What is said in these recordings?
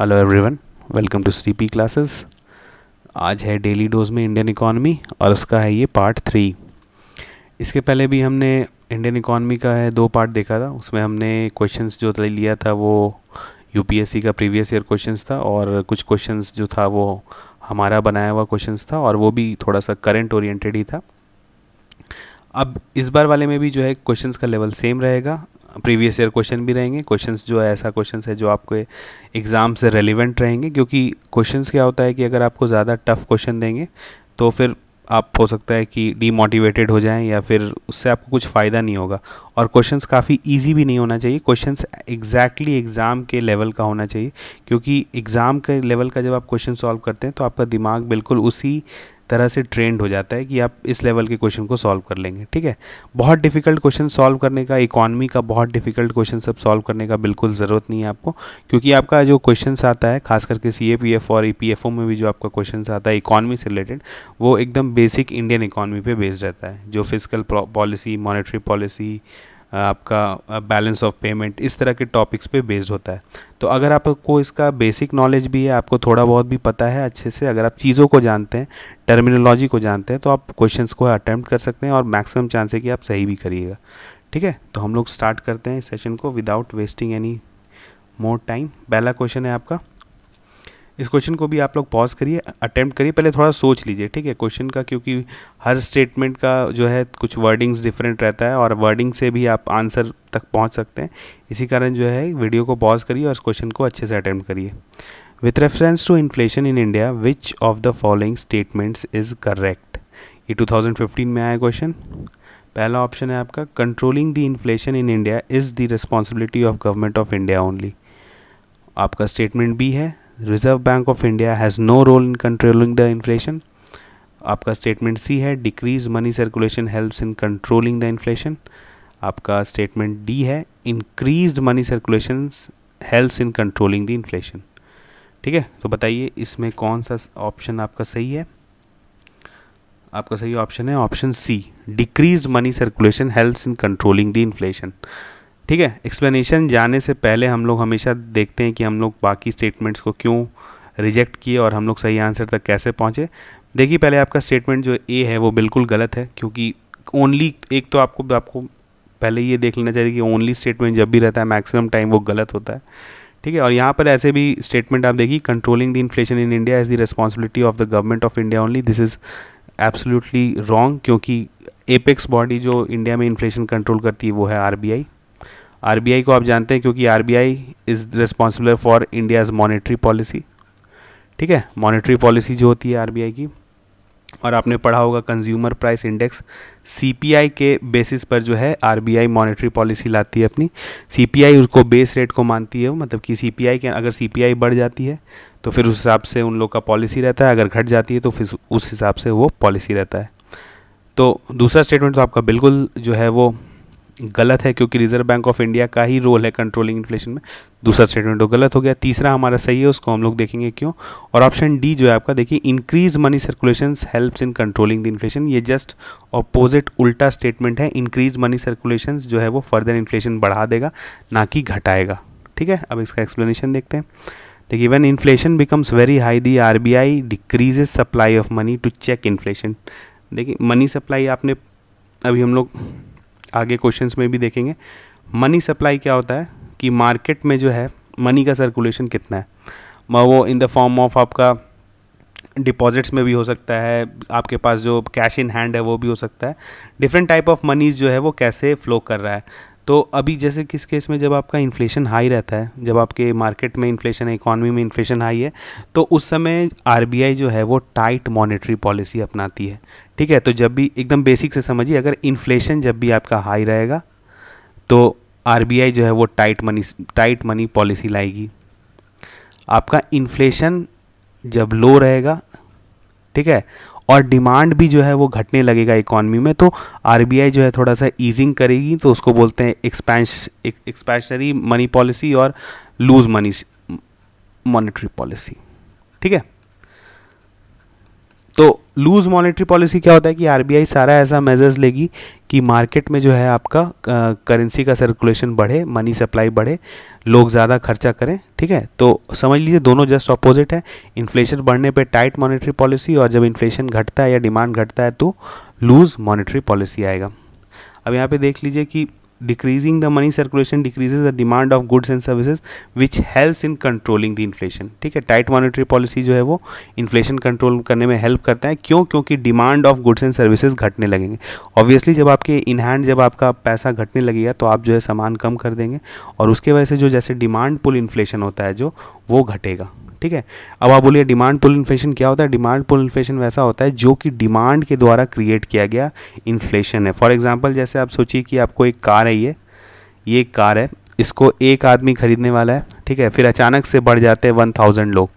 hello everyone welcome to C P classes आज है daily dose में इंडियन इकॉनमी और उसका है ये पार्ट थ्री इसके पहले भी हमने इंडियन इकॉनमी का है दो पार्ट देखा था उसमें हमने क्वेश्चंस जो लिया था वो यूपीएससी का प्रीवियस ईयर क्वेश्चंस था और कुछ क्वेश्चंस जो था वो हमारा बनाया हुआ क्वेश्चंस था और वो भी थोड़ा सा करंट ओरिएंटेड ही था अब इस बार वाले में भी जो है क्वेश्चंस का लेवल सेम रहेगा प्रीवियस ईयर क्वेश्चन भी रहेंगे क्वेश्चंस जो है ऐसा क्वेश्चंस है जो आपके एग्ज़ाम से रेलिवेंट रहेंगे क्योंकि क्वेश्चंस क्या होता है कि अगर आपको ज़्यादा टफ क्वेश्चन देंगे तो फिर आप हो सकता है कि डीमोटिवेटेड हो जाएं या फिर उससे आपको कुछ फ़ायदा नहीं होगा और क्वेश्चंस काफ़ी इजी भी नहीं होना चाहिए क्वेश्चंस एग्जैक्टली एग्ज़ाम के लेवल का होना चाहिए क्योंकि एग्ज़ाम के लेवल का जब आप क्वेश्चन सॉल्व करते हैं तो आपका दिमाग बिल्कुल उसी तरह से ट्रेंड हो जाता है कि आप इस लेवल के क्वेश्चन को सॉल्व कर लेंगे ठीक है बहुत डिफिकल्ट क्वेश्चन सॉल्व करने का इकॉनमी का बहुत डिफिकल्ट क्वेश्चन सब सॉल्व करने का बिल्कुल ज़रूरत नहीं है आपको क्योंकि आपका जो क्वेश्चन आता है खास करके सी ए पी एफ और ई पी एफ ओ में भी जो आपका क्वेश्चन आता है इकॉनमी से रिलेटेड वो एकदम बेसिक इंडियन इकॉनमी पर बेस्ड रहता है जो फिजिकल पॉलिसी मॉनिटरी पॉलिसी आपका बैलेंस ऑफ पेमेंट इस तरह के टॉपिक्स पे बेस्ड होता है तो अगर आपको इसका बेसिक नॉलेज भी है आपको थोड़ा बहुत भी पता है अच्छे से अगर आप चीज़ों को जानते हैं टर्मिनोलॉजी को जानते हैं तो आप क्वेश्चन को अटैम्प्ट कर सकते हैं और मैक्सिमम चांस है कि आप सही भी करिएगा ठीक है तो हम लोग स्टार्ट करते हैं सेशन को without wasting any more time पहला क्वेश्चन है आपका इस क्वेश्चन को भी आप लोग पॉज करिए अटैम्प्ट करिए पहले थोड़ा सोच लीजिए ठीक है क्वेश्चन का क्योंकि हर स्टेटमेंट का जो है कुछ वर्डिंग्स डिफरेंट रहता है और वर्डिंग से भी आप आंसर तक पहुंच सकते हैं इसी कारण जो है वीडियो को पॉज करिए और इस क्वेश्चन को अच्छे से अटैम्प्ट करिए with reference to inflation in India which of the following statements is correct ये टू में आया क्वेश्चन पहला ऑप्शन है आपका controlling the inflation in India is the responsibility of government of India only आपका स्टेटमेंट बी है Reserve Bank of India has no role in controlling the inflation आपका statement C है decrease money circulation helps in controlling the inflation आपका statement D है increase money circulation helps in controlling the inflation ठीक है तो बताइए इसमें कौन सा ऑप्शन आपका सही है आपका सही ऑप्शन है option C decrease money circulation helps in controlling the inflation ठीक है एक्सप्लेनेशन जाने से पहले हम लोग हमेशा देखते हैं कि हम लोग बाकी स्टेटमेंट्स को क्यों रिजेक्ट किए और हम लोग सही आंसर तक कैसे पहुँचे देखिए पहले आपका स्टेटमेंट जो ए है वो बिल्कुल गलत है क्योंकि ओनली एक तो आपको आपको पहले ये देख लेना चाहिए कि ओनली स्टेटमेंट जब भी रहता है मैक्सिमम टाइम वो गलत होता है ठीक है और यहाँ पर ऐसे भी स्टेटमेंट आप देखिए controlling the inflation in India is the responsibility of the government of India only this is absolutely wrong क्योंकि एपेक्स बॉडी जो इंडिया में इन्फ्लेशन कंट्रोल करती है वो है आर आरबीआई को आप जानते हैं क्योंकि RBI is responsible for India's monetary policy ठीक है मॉनेटरी पॉलिसी जो होती है आरबीआई की और आपने पढ़ा होगा कंज्यूमर प्राइस इंडेक्स सीपीआई के बेसिस पर जो है आरबीआई मॉनेटरी पॉलिसी लाती है अपनी सीपीआई उसको बेस रेट को मानती है मतलब कि सीपीआई के अगर सीपीआई बढ़ जाती है तो फिर उस हिसाब से उन लोग का पॉलिसी रहता है अगर घट जाती है तो फिर उस हिसाब से वो पॉलिसी रहता है तो दूसरा स्टेटमेंट तो आपका बिल्कुल जो है वो गलत है क्योंकि रिजर्व बैंक ऑफ इंडिया का ही रोल है कंट्रोलिंग इन्फ्लेशन में दूसरा स्टेटमेंट तो गलत हो गया तीसरा हमारा सही है उसको हम लोग देखेंगे क्यों और ऑप्शन डी जो है आपका देखिए increase money circulation helps in controlling the inflation ये जस्ट अपोजिट उल्टा स्टेटमेंट है इंक्रीज मनी सर्कुलेशन जो है वो फर्दर इन्फ्लेशन बढ़ा देगा ना कि घटाएगा ठीक है अब इसका एक्सप्लेनेशन देखते हैं देखिए when inflation becomes very high the R B I decreases supply of money to check inflation देखिए मनी सप्लाई आपने अभी हम लोग आगे क्वेश्चन में भी देखेंगे मनी सप्लाई क्या होता है कि मार्केट में जो है मनी का सर्कुलेशन कितना है वो इन द फॉर्म ऑफ आपका डिपॉजिट्स में भी हो सकता है आपके पास जो कैश इन हैंड है वो भी हो सकता है डिफरेंट टाइप ऑफ मनीज जो है वो कैसे फ्लो कर रहा है तो अभी जैसे किस केस में जब आपका इन्फ्लेशन हाई रहता है जब आपके मार्केट में इन्फ्लेशन है इकॉनमी में इन्फ्लेशन हाई है तो उस समय आर जो है वो टाइट मॉनेटरी पॉलिसी अपनाती है ठीक है तो जब भी एकदम बेसिक से समझिए अगर इन्फ्लेशन जब भी आपका हाई रहेगा तो आर जो है वो tight money tight money policy लाएगी आपका इन्फ्लेशन जब लो रहेगा ठीक है और डिमांड भी जो है वो घटने लगेगा इकोनॉमी में तो आर जो है थोड़ा सा ईजिंग करेगी तो उसको बोलते हैं एक्सपैंश एक्सपैशनरी मनी पॉलिसी और लूज मनी मॉनेटरी पॉलिसी ठीक है तो लूज मॉनेटरी पॉलिसी क्या होता है कि आरबीआई सारा ऐसा मेजर्स लेगी कि मार्केट में जो है आपका करेंसी का सर्कुलेशन बढ़े मनी सप्लाई बढ़े लोग ज़्यादा खर्चा करें ठीक है तो समझ लीजिए दोनों जस्ट अपोजिट है इन्फ्लेशन बढ़ने पे टाइट मॉनेटरी पॉलिसी और जब इन्फ्लेशन घटता है या डिमांड घटता है तो लूज़ मॉनेटरी पॉलिसी आएगा अब यहाँ पे देख लीजिए कि decreasing the money circulation decreases the demand of goods and services which helps in controlling the inflation ठीक है टाइट मॉनिटरी पॉलिसी जो है वो इन्फ्लेशन कंट्रोल करने में हेल्प करता है क्यों क्योंकि demand of goods and services घटने लगेंगे ऑब्वियसली जब आपके इनहैंड जब आपका पैसा घटने लगेगा तो आप जो है सामान कम कर देंगे और उसके वजह से जो जैसे डिमांड पुल इन्फ्लेशन होता है जो वो घटेगा ठीक है अब आप बोलिए डिमांड पुल इन्फ्लेशन क्या होता है डिमांड पुल इन्फ्लेशन वैसा होता है जो कि डिमांड के द्वारा क्रिएट किया गया इन्फ्लेशन है फॉर एग्जाम्पल जैसे आप सोचिए कि आपको एक कार है ये ये एक कार है इसको एक आदमी खरीदने वाला है ठीक है फिर अचानक से बढ़ जाते हैं वन थाउजेंड लोग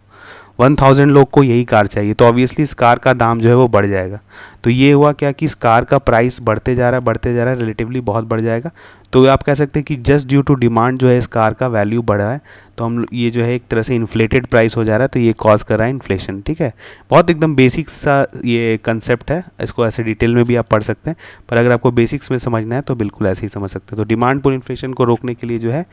वन थाउजेंड लोग को यही कार चाहिए तो ऑब्वियसली इस कार का दाम जो है वो बढ़ जाएगा तो ये हुआ क्या कि इस कार का प्राइस बढ़ते जा रहा है बढ़ते जा रहा है रिलेटिवली बहुत बढ़ जाएगा तो आप कह सकते हैं कि जस्ट ड्यू टू डिमांड जो है इस कार का वैल्यू बढ़ रहा है तो हम ये जो है एक तरह से इन्फ्लेटेड प्राइस हो जा रहा है तो ये कॉज कर रहा है इन्फ्लेशन ठीक है बहुत एकदम बेसिक सा ये कंसेप्ट है इसको ऐसे डिटेल में भी आप पढ़ सकते हैं पर अगर आपको बेसिक्स में समझना है तो बिल्कुल ऐसे ही समझ सकते हैं तो डिमांड पर इन्फ्लेशन को रोकने के लिए जो है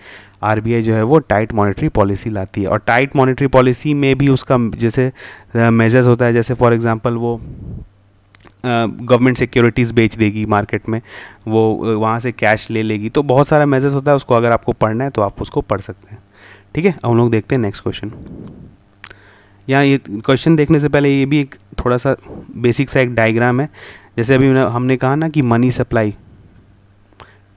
आर जो है वो टाइट मॉनिटरी पॉलिसी लाती है और टाइट मॉनिटरी पॉलिसी में भी उसका जैसे मेजर्स होता है जैसे फॉर एग्ज़ाम्पल वो गवर्नमेंट सिक्योरिटीज़ बेच देगी मार्केट में वो वहाँ से कैश ले लेगी तो बहुत सारा मैसेज होता है उसको अगर आपको पढ़ना है तो आप उसको पढ़ सकते हैं ठीक है हम लोग देखते हैं नेक्स्ट क्वेश्चन यहाँ ये क्वेश्चन देखने से पहले ये भी एक थोड़ा सा बेसिक सा एक डायग्राम है जैसे अभी हमने कहा ना कि मनी सप्लाई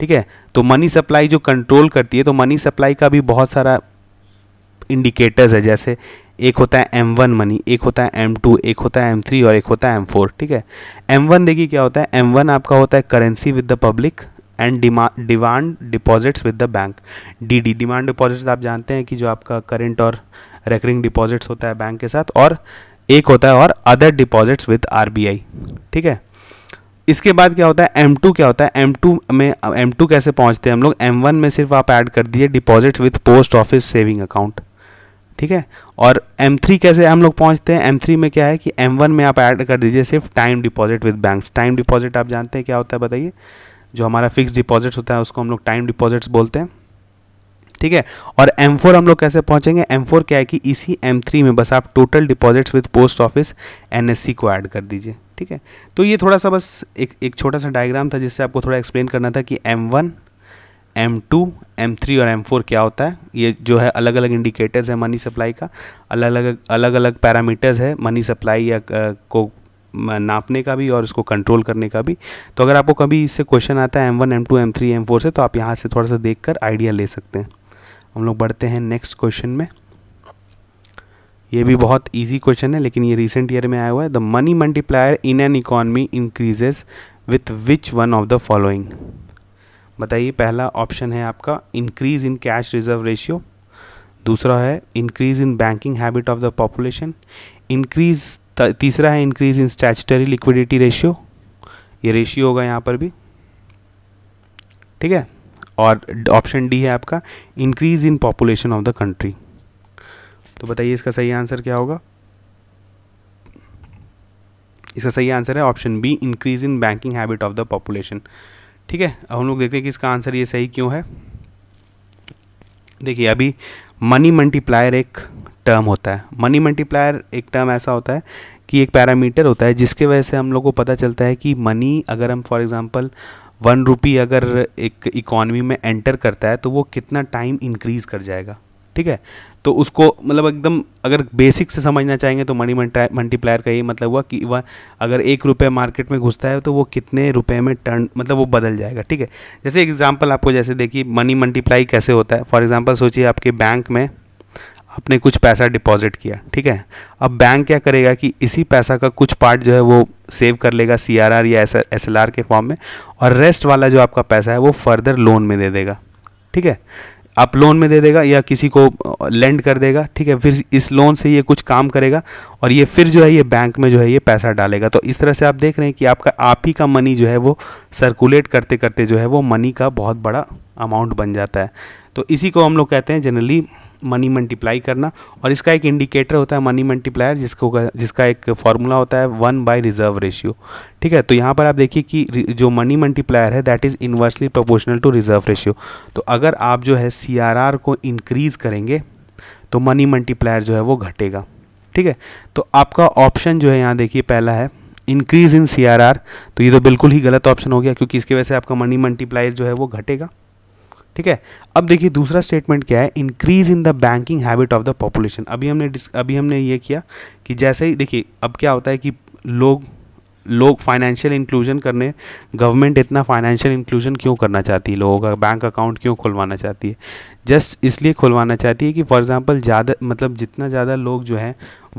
ठीक है तो मनी सप्लाई जो कंट्रोल करती है तो मनी सप्लाई का भी बहुत सारा इंडिकेटर्स है जैसे एक होता है एम वन मनी एक होता है एम टू एक होता है एम थ्री और एक होता है एम फोर ठीक है एम वन देखिए क्या होता है एम वन आपका होता है currency with the public and demand deposits with the bank D D demand deposits आप जानते हैं कि जो आपका करेंट और रेकरिंग डिपॉजिट्स होता है बैंक के साथ और एक होता है और अदर डिपॉजिट्स विद आर ठीक है इसके बाद क्या होता है एम टू क्या होता है एम टू में एम टू कैसे पहुंचते हैं हम लोग एम वन में सिर्फ आप ऐड कर दिए deposit with post office saving account ठीक है और M3 कैसे हम लोग पहुंचते हैं M3 में क्या है कि M1 में आप ऐड कर दीजिए सिर्फ time deposit with banks time deposit आप जानते हैं क्या होता है बताइए जो हमारा फिक्स डिपॉजिट होता है उसको हम लोग टाइम डिपॉजिट्स बोलते हैं ठीक है और M4 हम लोग कैसे पहुंचेंगे M4 क्या है कि इसी M3 में बस आप total deposits with post office एन को ऐड कर दीजिए ठीक है तो ये थोड़ा सा बस एक एक छोटा सा डायग्राम था जिससे आपको थोड़ा एक्सप्लेन करना था कि एम M2, M3 और M4 क्या होता है ये जो है अलग अलग इंडिकेटर्स है मनी सप्लाई का अलग अलग अलग अलग पैरामीटर्स है मनी सप्लाई या को नापने का भी और इसको कंट्रोल करने का भी तो अगर आपको कभी इससे क्वेश्चन आता है M one M two M three M four से तो आप यहाँ से थोड़ा सा देख कर आइडिया ले सकते हैं हम लोग बढ़ते हैं नेक्स्ट क्वेश्चन में ये भी बहुत इजी क्वेश्चन है लेकिन ये रिसेंट ईयर में आया हुआ है the money multiplier in an economy increases with which one of the following बताइए पहला ऑप्शन है आपका increase in cash reserve ratio दूसरा है increase in banking habit of the population increase तीसरा है increase in statutory liquidity ratio ये ratio होगा यहाँ पर भी ठीक है और ऑप्शन डी है आपका increase in population of the country तो बताइए इसका सही आंसर क्या होगा इसका सही आंसर है option B increase in banking habit of the population ठीक है अब हम लोग देखते हैं कि इसका आंसर ये सही क्यों है देखिए अभी मनी मल्टीप्लायर एक टर्म होता है मनी मल्टीप्लायर एक टर्म ऐसा होता है कि एक पैरामीटर होता है जिसके वजह से हम लोग को पता चलता है कि मनी अगर हम फॉर एग्ज़ाम्पल वन रुपी अगर एक इकोनॉमी में एंटर करता है तो वो कितना टाइम इंक्रीज़ कर जाएगा ठीक है तो उसको मतलब एकदम अगर बेसिक से समझना चाहेंगे तो मनी मल्टीप्लायर का ये मतलब हुआ कि वह अगर एक रुपये मार्केट में घुसता है तो वो कितने रुपए में टर्न मतलब वो बदल जाएगा ठीक है जैसे एग्जांपल आपको जैसे देखिए मनी मल्टीप्लाई कैसे होता है फॉर एग्जांपल सोचिए आपके बैंक में आपने कुछ पैसा डिपॉजिट किया ठीक है अब बैंक क्या करेगा कि इसी पैसा का कुछ पार्ट जो है वो सेव कर लेगा सी या एस एस के फॉर्म में और रेस्ट वाला जो आपका पैसा है वो फर्दर लोन में दे देगा ठीक है आप लोन में दे देगा या किसी को लेंड कर देगा ठीक है फिर इस लोन से ये कुछ काम करेगा और ये फिर जो है ये बैंक में जो है ये पैसा डालेगा तो इस तरह से आप देख रहे हैं कि आपका आप ही का मनी जो है वो सर्कुलेट करते करते जो है वो मनी का बहुत बड़ा अमाउंट बन जाता है तो इसी को हम लोग कहते हैं जनरली मनी मल्टीप्लाई करना और इसका एक इंडिकेटर होता है मनी मल्टीप्लायर जिसको जिसका एक फार्मूला होता है वन बाय रिजर्व रेशियो ठीक है तो यहाँ पर आप देखिए कि जो मनी मल्टीप्लायर है that is inversely proportional to reserve ratio तो अगर आप जो है सी को इनक्रीज़ करेंगे तो मनी मल्टीप्लायर जो है वो घटेगा ठीक है तो आपका ऑप्शन जो है यहाँ देखिए पहला है इंक्रीज़ इन सी तो ये तो बिल्कुल ही गलत ऑप्शन हो गया क्योंकि इसकी वजह से आपका मनी मल्टीप्लायर जो है वो घटेगा ठीक है अब देखिए दूसरा स्टेटमेंट क्या है increase in the banking habit of the population अभी हमने अभी हमने ये किया कि जैसे ही देखिए अब क्या होता है कि लोग लोग फाइनेंशियल इंक्लूजन करने गवर्नमेंट इतना फाइनेंशियल इंक्लूजन क्यों करना चाहती है लोगों का बैंक अकाउंट क्यों खुलवाना चाहती है जस्ट इसलिए खुलवाना चाहती है कि फॉर एग्ज़ाम्पल ज़्यादा मतलब जितना ज़्यादा लोग जो हैं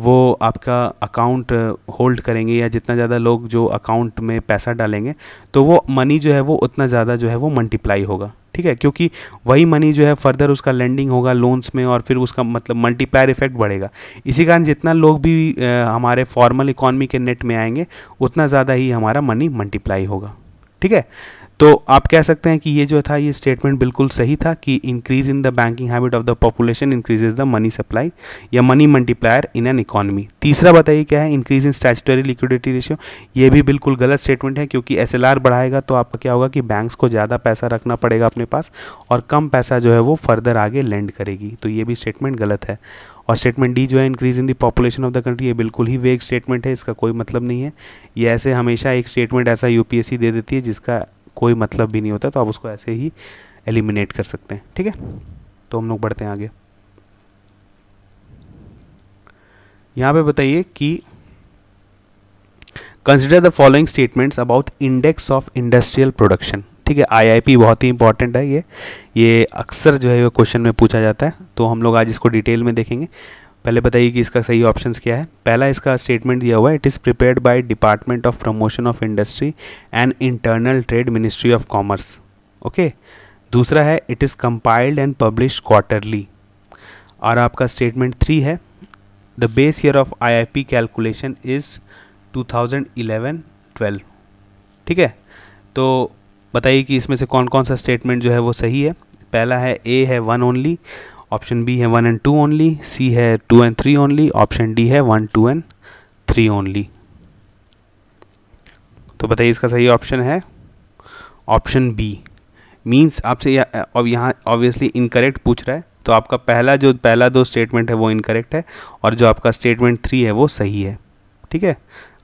वो आपका अकाउंट होल्ड करेंगे या जितना ज़्यादा लोग जो अकाउंट में पैसा डालेंगे तो वो मनी जो है वो उतना ज़्यादा जो है वो मल्टीप्लाई होगा ठीक है क्योंकि वही मनी जो है फर्दर उसका लैंडिंग होगा लोन्स में और फिर उसका मतलब मल्टीप्लायर इफेक्ट बढ़ेगा इसी कारण जितना लोग भी हमारे फॉर्मल इकोनॉमी के नेट में आएंगे उतना ज़्यादा ही हमारा मनी मल्टीप्लाई होगा ठीक है तो आप कह सकते हैं कि ये जो था ये स्टेटमेंट बिल्कुल सही था कि increase in the banking habit of the population increases the money supply या money multiplier in an economy तीसरा बताइए क्या है increase in statutory liquidity ratio ये भी बिल्कुल गलत स्टेटमेंट है क्योंकि एस बढ़ाएगा तो आपका क्या होगा कि बैंक्स को ज़्यादा पैसा रखना पड़ेगा अपने पास और कम पैसा जो है वो फर्दर आगे लेंड करेगी तो ये भी स्टेटमेंट गलत है और स्टेटमेंट डी जो है increase in the population of the country ये बिल्कुल ही वेग स्टेटमेंट है इसका कोई मतलब नहीं है ये ऐसे हमेशा एक स्टेटमेंट ऐसा यूपीएससी दे देती है जिसका कोई मतलब भी नहीं होता तो आप उसको ऐसे ही एलिमिनेट कर सकते हैं ठीक है तो हम लोग बढ़ते हैं आगे यहाँ पे बताइए कि consider the following statements about index of industrial production ठीक है आईआईपी बहुत ही इंपॉर्टेंट है ये ये अक्सर जो है वो क्वेश्चन में पूछा जाता है तो हम लोग आज इसको डिटेल में देखेंगे पहले बताइए कि इसका सही ऑप्शन क्या है पहला इसका स्टेटमेंट दिया हुआ है it is prepared by department of promotion of industry and internal trade ministry of commerce okay दूसरा है it is compiled and publish quarterly और आपका स्टेटमेंट थ्री है the base year of I I P calculation is eleven twelve ठीक है तो बताइए कि इसमें से कौन कौन सा स्टेटमेंट जो है वो सही है पहला है ए है वन ओनली ऑप्शन बी है one and two only C है two and three only option D है one two and three only तो बताइए इसका सही ऑप्शन है ऑप्शन बी मीन्स आपसे अब यहाँ ऑब्वियसली इनकरेक्ट पूछ रहा है तो आपका पहला जो पहला दो स्टेटमेंट है वो इनकरेक्ट है और जो आपका स्टेटमेंट थ्री है वो सही है ठीक है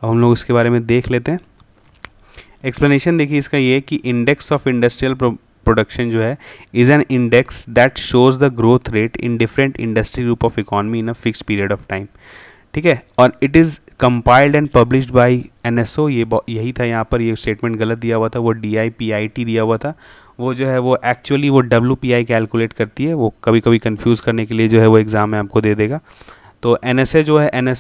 अब हम लोग इसके बारे में देख लेते हैं एक्सप्लेनेशन देखिए इसका ये कि इंडेक्स ऑफ इंडस्ट्रियल प्रोडक्शन जो है is an index that shows the growth rate in different industry group of economy in a fix period of time ठीक है और it is compiled and published by NSO ये यही था यहाँ पर ये स्टेटमेंट गलत दिया हुआ था वो डीआईपीआईटी दिया हुआ था वो जो है वो एक्चुअली वो डब्ल्यू कैलकुलेट करती है वो कभी कभी कन्फ्यूज़ करने के लिए जो है वो एग्ज़ाम में आपको दे देगा तो एन जो है एन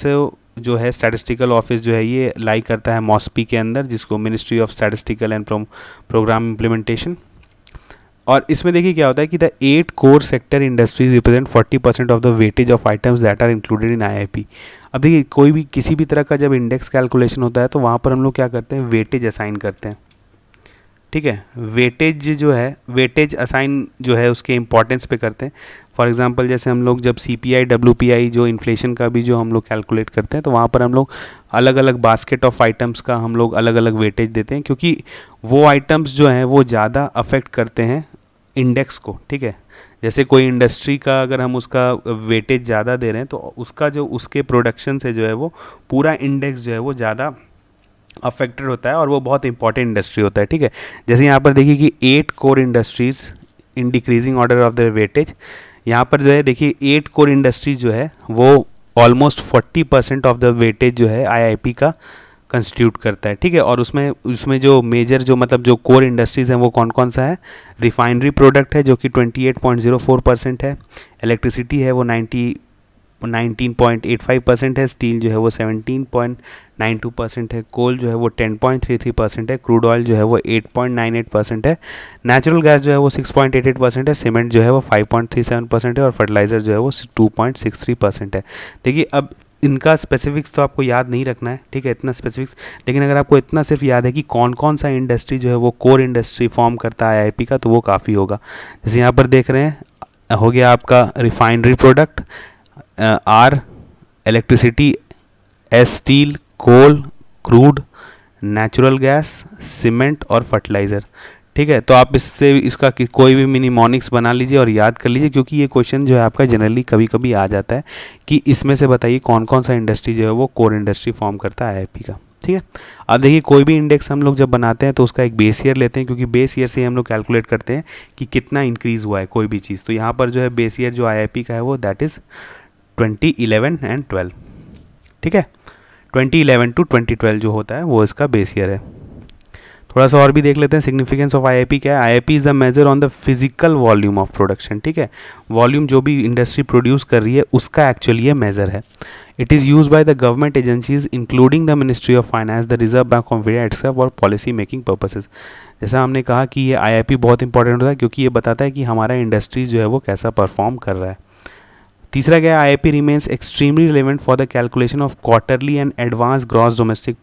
जो है स्टैटिस्टिकल ऑफिस जो है ये लाई करता है मॉस्पी के अंदर जिसको ministry of statistical and program implementation और इसमें देखिए क्या होता है कि the eight core sector industries represent 40 percent of the weightage of items that are included in IIP अब देखिए कोई भी किसी भी तरह का जब इंडेक्स कैलकुलेशन होता है तो वहाँ पर हम लोग क्या करते हैं वेटेज असाइन करते हैं ठीक है वेटेज जो है वेटेज असाइन जो है उसके इंपॉर्टेंस पे करते हैं फॉर एग्जांपल जैसे हम लोग जब C P I W P I जो इन्फ्लेशन का भी जो हम लोग कैलकुलेट करते हैं तो वहाँ पर हम लोग अलग अलग बास्केट ऑफ आइटम्स का हम लोग अलग अलग वेटेज देते हैं क्योंकि वो आइटम्स जो हैं वो ज़्यादा अफेक्ट करते हैं इंडेक्स को ठीक है जैसे कोई इंडस्ट्री का अगर हम उसका वेटेज ज़्यादा दे रहे हैं तो उसका जो उसके प्रोडक्शन से जो है वो पूरा इंडेक्स जो है वो ज़्यादा अफेक्टेड होता है और वो बहुत इंपॉर्टेंट इंडस्ट्री होता है ठीक है जैसे यहाँ पर देखिए कि eight core industries in decreasing order of the weightage यहाँ पर जो है देखिए एट कोर इंडस्ट्रीज जो है वो almost forty percent of the weightage जो है आई का कंस्टिट्यूट करता है ठीक है और उसमें उसमें जो मेजर जो मतलब जो कोर इंडस्ट्रीज़ हैं वो कौन कौन सा है रिफाइनरी प्रोडक्ट है जो कि 28.04 परसेंट है इलेक्ट्रिसिटी है वो 90 19.85 परसेंट है स्टील जो है वो 17.92 परसेंट है कोल जो है वो 10.33 परसेंट है क्रूड ऑयल जो है वो 8.98 परसेंट है नेचुरल गैस जो है वो 6.88 परसेंट है सीमेंट जो है वो 5.37 परसेंट है और फर्टिलाइज़र जो है वो 2.63 परसेंट है देखिए अब इनका स्पेसिफिक्स तो आपको याद नहीं रखना है ठीक है इतना स्पेसिफिक्स लेकिन अगर आपको इतना सिर्फ याद है कि कौन कौन सा इंडस्ट्री जो है वो कोर इंडस्ट्री फॉर्म करता है आई का तो वो काफ़ी होगा जैसे यहाँ पर देख रहे हैं हो गया आपका refinery product are electricity steel coal crude natural gas cement और फर्टिलाइज़र ठीक है तो आप इससे इसका कोई भी मिनिमोनिक्स बना लीजिए और याद कर लीजिए क्योंकि ये क्वेश्चन जो है आपका जनरली कभी कभी आ जाता है कि इसमें से बताइए कौन कौन सा इंडस्ट्री जो है वो कोर इंडस्ट्री फॉर्म करता है आई का ठीक है अब देखिए कोई भी इंडेक्स हम लोग जब बनाते हैं तो उसका एक बेस ईयर लेते हैं क्योंकि बेस ईयर से हम लोग कैलकुलेट करते हैं कि कितना इंक्रीज़ हुआ है कोई भी चीज़ तो यहाँ पर जो है बेस ईयर जो आई का है वो that is twenty eleven and twelve ठीक है twenty eleven to twenty twelve जो होता है वो इसका बेस ईयर है थोड़ा सा और भी देख लेते हैं सिग्निफिकेंस ऑफ आईआईपी क्या है IIP is the measure on the physical volume of production ठीक है वॉल्यूम जो भी इंडस्ट्री प्रोड्यूस कर रही है उसका एक्चुअली ये मेजर है it is use by the government agencies including the ministry of finance the Reserve Bank of India एटसेप और पॉलिसी मेकिंग पर्पसेज जैसा हमने कहा कि ये आई बहुत इंपॉर्टेंट होता है क्योंकि ये बताता है कि हमारा इंडस्ट्रीज जो है वो कैसा परफॉर्म कर रहा है तीसरा क्या I I P remains extremely relevant for the calculation of quarterly and advance gross domestic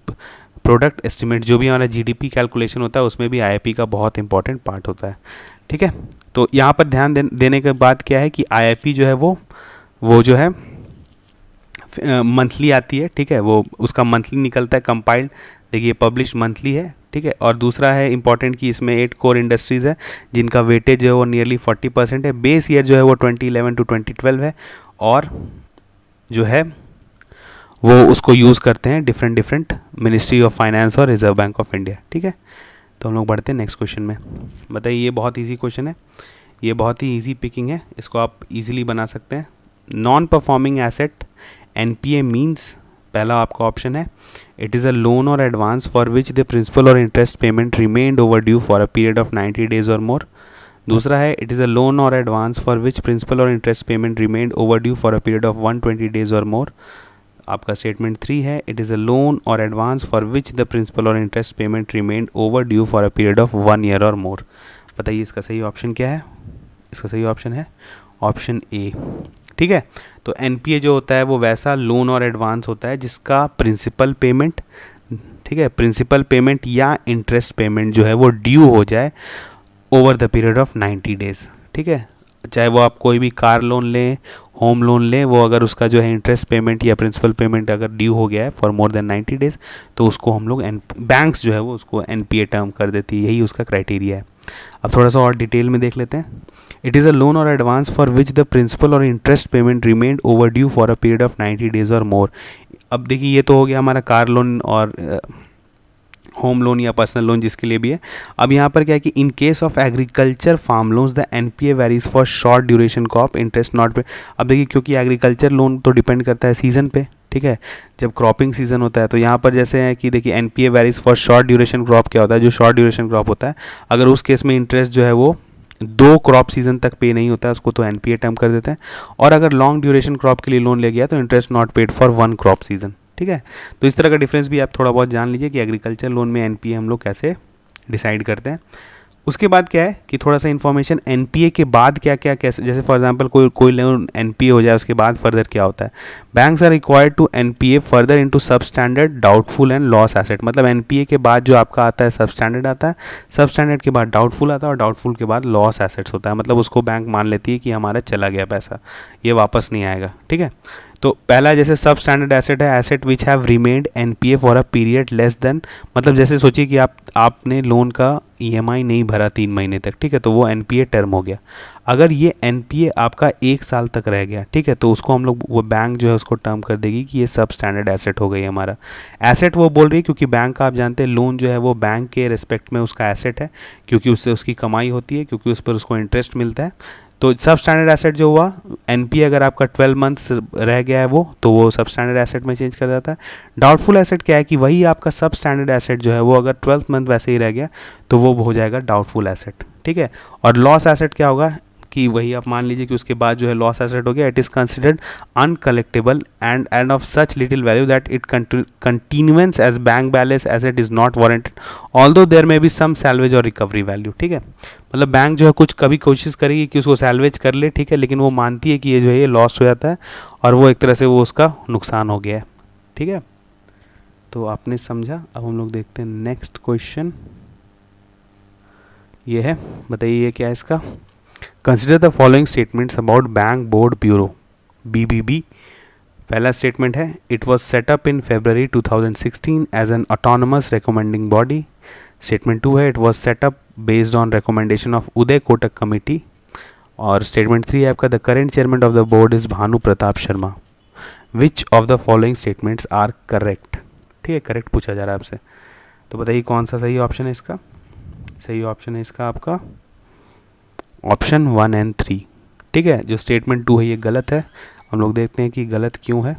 product estimate जो भी हमारा जीडीपी कैलकुलेशन होता है उसमें भी आईआईपी का बहुत इंपॉर्टेंट पार्ट होता है ठीक है तो यहाँ पर ध्यान देने के बाद क्या है कि आईआईपी जो है वो वो जो है मंथली आती है ठीक है वो उसका मंथली निकलता है कंपाइल्ड देखिए पब्लिश मंथली है ठीक है और दूसरा है इंपॉर्टेंट कि इसमें एट कोर इंडस्ट्रीज़ है जिनका वेटेज है वो नियरली फोर्टी परसेंट है बेस ईयर जो है वो twenty eleven to twenty twelve है और जो है वो उसको यूज़ करते हैं different different ministry of finance और रिजर्व बैंक ऑफ इंडिया ठीक है तो हम लोग बढ़ते हैं नेक्स्ट क्वेश्चन में बताइए ये बहुत ईजी क्वेश्चन है ये बहुत ही ईजी पिकिंग है इसको आप ईजिली बना सकते हैं non performing asset N P A means पहला आपका ऑप्शन है इट इज़ अ लोन और advance for which the principal और interest payment remained over due for a period of ninety days और मोर दूसरा है इट इज़ अ लोन और advance for which principal और interest payment remained over due for a period of one twenty days और more आपका statement three है it is a loan और advance for which the principal और interest payment remained over due for a period of one year और more बताइए इसका सही option क्या है इसका सही ऑप्शन है ऑप्शन ए ठीक है तो एन जो होता है वो वैसा लोन और एडवांस होता है जिसका प्रिंसिपल पेमेंट ठीक है प्रिंसिपल पेमेंट या इंटरेस्ट पेमेंट जो है वो ड्यू हो जाए over the period of ninety days ठीक है चाहे वो आप कोई भी कार लोन लें होम लोन ले वो अगर उसका जो है इंटरेस्ट पेमेंट या प्रिंसिपल पेमेंट अगर ड्यू हो गया है for more than ninety days तो उसको हम लोग एन बैंक्स जो है वो उसको एन टर्म कर देती है यही उसका क्राइटेरिया है अब थोड़ा सा और डिटेल में देख लेते हैं इट इज़ अ लोन और advance for which the principal और interest payment remained over due for a period of ninety days और मोर अब देखिए ये तो हो गया हमारा कार लोन और होम लोन या पर्सनल लोन जिसके लिए भी है अब यहाँ पर क्या है कि in case of agriculture farm loans the N P A varies for short duration crop interest not pay अब देखिए क्योंकि एग्रीकल्चर लोन तो डिपेंड करता है सीजन पे ठीक है जब क्रॉपिंग सीजन होता है तो यहाँ पर जैसे है कि देखिए N P A varies for short duration crop क्या होता है जो शॉर्ट ड्यूरेशन क्रॉप होता है अगर उस केस में इंटरेस्ट जो है वो दो क्रॉप सीजन तक पे नहीं होता है उसको तो एन पी ए टर्म कर देते हैं और अगर लॉन्ग ड्यूरेशन क्रॉप के लिए लोन ले गया तो interest not paid for one crop season ठीक है तो इस तरह का डिफरेंस भी आप थोड़ा बहुत जान लीजिए कि एग्रीकल्चर लोन में एन हम लोग कैसे डिसाइड करते हैं उसके बाद क्या है कि थोड़ा सा इन्फॉर्मेशन एन के बाद क्या क्या कैसे जैसे फॉर एग्जांपल कोई कोई लोन एन हो जाए उसके बाद फर्दर क्या होता है banks are required to an further into substandard doubtful and loss asset मतलब एन के बाद जो आपका आता है सब स्टैंडर्ड आता है सब स्टैंडर्ड के बाद डाउटफुल आता है और डाउटफुल के बाद लॉस एसेट्स होता है मतलब उसको बैंक मान लेती है कि हमारा चला गया पैसा ये वापस नहीं आएगा ठीक है तो पहला जैसे सब स्टैंडर्ड एसेट है asset which have remained N P A for a period less than मतलब जैसे सोचिए कि आप आपने लोन का ई एम आई नहीं भरा तीन महीने तक ठीक है तो वो एन पी ए टर्म हो गया अगर ये एन पी ए आपका एक साल तक रह गया ठीक है तो उसको हम लोग वो बैंक जो है उसको टर्म कर देगी कि ये सब स्टैंडर्ड एसेट हो गई हमारा एसेट वो बोल रही है क्योंकि बैंक का आप जानते हैं लोन जो है वो बैंक के रिस्पेक्ट में उसका एसेट है क्योंकि उससे उसकी कमाई होती है क्योंकि उस पर उसको इंटरेस्ट मिलता है तो सब स्टैंडर्ड एसेट जो हुआ एनपी अगर आपका 12 मंथ्स रह गया है वो तो वो सब स्टैंडर्ड एसेट में चेंज कर जाता है डाउटफुल एसेट क्या है कि वही आपका सब स्टैंडर्ड एसेट जो है वो अगर ट्वेल्थ मंथ वैसे ही रह गया तो वो हो जाएगा डाउटफुल एसेट ठीक है और लॉस एसेट क्या होगा कि वही आप मान लीजिए कि उसके बाद जो है लॉस एसेट हो गया it is considered uncollectable and and of such little value that it continuance as bank balance as it is not warranted although there may be some salvage or recovery value ठीक है मतलब bank जो है कुछ कभी कोशिश करेगी कि उसको सैलवेज कर ले ठीक है लेकिन वो मानती है कि ये जो है ये लॉस हो जाता है और वो एक तरह से वो उसका नुकसान हो गया है ठीक है तो आपने समझा अब हम लोग देखते हैं नेक्स्ट क्वेश्चन ये है बताइए क्या है इसका consider the following statements about bank board bureau B B B पहला स्टेटमेंट है it was set up in February sixteen as an autonomous recommending body statement two है it was set up based on recommendation of Uday Kotak committee और statement three है आपका the current chairman of the board is Bhanu Pratap Sharma which of the following statements are correct ठीक है correct पूछा जा रहा है आपसे तो बताइए कौन सा सही ऑप्शन है इसका सही ऑप्शन है इसका आपका ऑप्शन वन एंड थ्री ठीक है जो स्टेटमेंट टू है ये गलत है हम लोग देखते हैं कि गलत क्यों है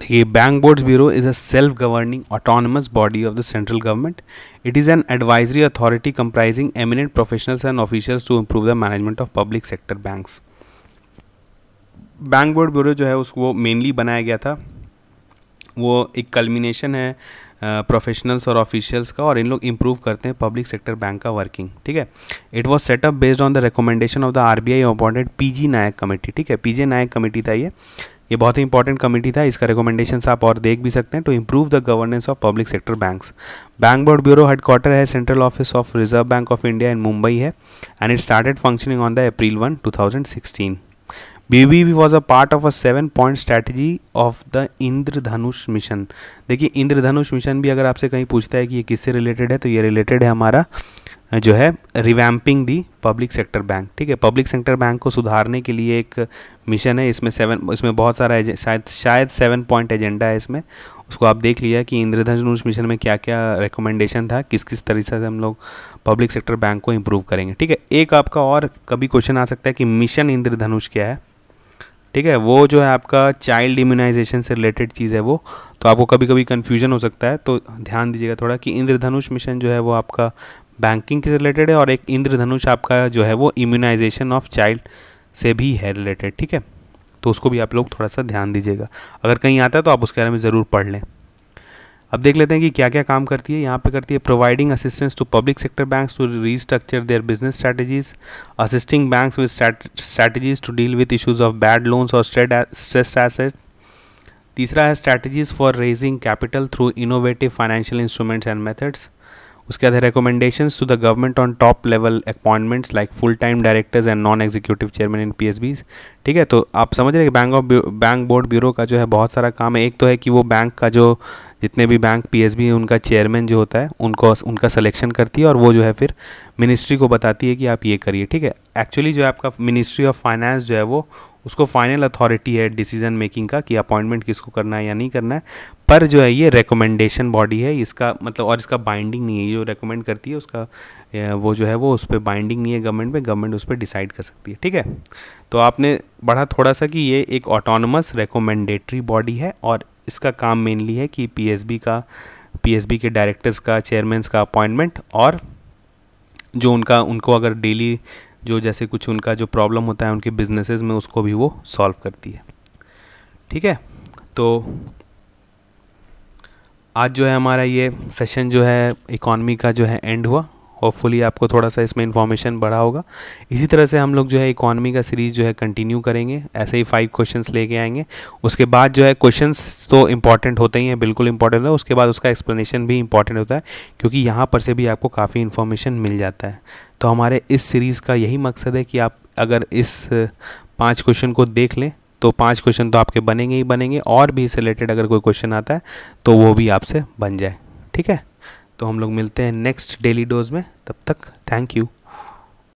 देखिए bank boards bureau is a self governing autonomous body of the central government it is an advisory authority comprising eminent professionals and officials to improve the management of public sector banks bank board bureau जो है उसको mainly बनाया गया था वो एक culmination है professionals और ऑफिशियल्स का और इन लोग इम्प्रूव करते हैं पब्लिक सेक्टर बैंक का वर्किंग ठीक है it was set up based on the recommendation of the R B I appointed P G Nayak committee ठीक है पी जे नायक कमेटी था ये ये बहुत ही इंपॉर्टेंट कमेटी था इसका रिकमेंडेशन आप और देख भी सकते हैं to improve the governance of public sector banks bank board bureau headquarter है central office of Reserve Bank of India in Mumbai है and it started functioning on the April one two thousand sixteen BBB was a part of a seven point strategy of the Indradhanush mission देखिए Indradhanush mission भी अगर आपसे कहीं पूछता है कि ये किससे रिलेटेड है तो ये रिलेटेड है हमारा जो है revamping the public sector bank ठीक है पब्लिक सेक्टर बैंक को सुधारने के लिए एक मिशन है इसमें सेवन इसमें बहुत सारा शायद शायद सेवन पॉइंट एजेंडा है इसमें उसको आप देख लिया कि इंद्रधनुष मिशन में क्या क्या रिकमेंडेशन था किस किस तरीके से हम लोग पब्लिक सेक्टर बैंक को इम्प्रूव करेंगे ठीक है एक आपका और कभी क्वेश्चन आ सकता है कि मिशन इंद्रधनुष क्या है ठीक है वो जो है आपका चाइल्ड इम्यूनाइजेशन से रिलेटेड चीज़ है वो तो आपको कभी कभी कन्फ्यूजन हो सकता है तो ध्यान दीजिएगा थोड़ा कि इंद्रधनुष मिशन जो है वो आपका बैंकिंग के रिलेटेड है और एक इंद्रधनुष आपका जो है वो इम्यूनाइजेशन ऑफ चाइल्ड से भी है रिलेटेड ठीक है तो उसको भी आप लोग थोड़ा सा ध्यान दीजिएगा अगर कहीं आता है तो आप उसके बारे में ज़रूर पढ़ लें अब देख लेते हैं कि क्या क्या काम करती है यहाँ पे करती है providing assistance to public sector banks to restructure their business strategies assisting banks with strategies to deal with issues of bad loans और स्ट्रेस एसेट तीसरा है strategies for raising capital through innovative financial instruments and methods उसके बाद recommendation to the government on top level appointments like full time directors and non executive chairman in P ठीक है तो आप समझ रहे हैं bank of bank board bureau का जो है बहुत सारा काम है एक तो है कि वो बैंक का जो जितने भी बैंक पी एस बी उनका चेयरमैन जो होता है उनको उनका सिलेक्शन करती है और वो जो है फिर मिनिस्ट्री को बताती है कि आप ये करिए ठीक है एक्चुअली जो है आपका मिनिस्ट्री ऑफ फाइनेंस जो है वो उसको फाइनल अथॉरिटी है डिसीजन मेकिंग का कि अपॉइंटमेंट किसको करना है या नहीं करना है पर जो है ये रिकमेंडेशन बॉडी है इसका मतलब और इसका बाइंडिंग नहीं है जो रिकमेंड करती है उसका वो जो है वो उस पर बाइंडिंग नहीं है गवर्नमेंट में गवर्नमेंट उस पर डिसाइड कर सकती है ठीक है तो आपने पढ़ा थोड़ा सा कि ये एक ऑटोनमस रिकमेंडेटरी बॉडी है और इसका काम मेनली है कि पी का पी के डायरेक्टर्स का चेयरमैन का अपॉइंटमेंट और जो उनका उनको अगर डेली जो जैसे कुछ उनका जो प्रॉब्लम होता है उनके बिजनेसेस में उसको भी वो सॉल्व करती है ठीक है तो आज जो है हमारा ये सेशन जो है इकॉनमी का जो है एंड हुआ होपफुली आपको थोड़ा सा इसमें इन्फॉर्मेशन बढ़ा होगा इसी तरह से हम लोग जो है इकॉनमी का सीरीज़ जो है कंटिन्यू करेंगे ऐसे ही फाइव क्वेश्चंस लेके आएंगे उसके बाद जो है क्वेश्चंस तो इंपॉर्टेंट होते ही हैं बिल्कुल इंपॉर्टेंट है उसके बाद उसका एक्सप्लेनेशन भी इंपॉर्टेंट होता है क्योंकि यहाँ पर से भी आपको काफ़ी इन्फॉर्मेशन मिल जाता है तो हमारे इस सीरीज़ का यही मकसद है कि आप अगर इस पाँच क्वेश्चन को देख लें तो पांच क्वेश्चन तो आपके बनेंगे ही बनेंगे और भी इससे रिलेटेड अगर कोई क्वेश्चन आता है तो वो भी आपसे बन जाए ठीक है तो हम लोग मिलते हैं नेक्स्ट डेली डोज में तब तक थैंक यू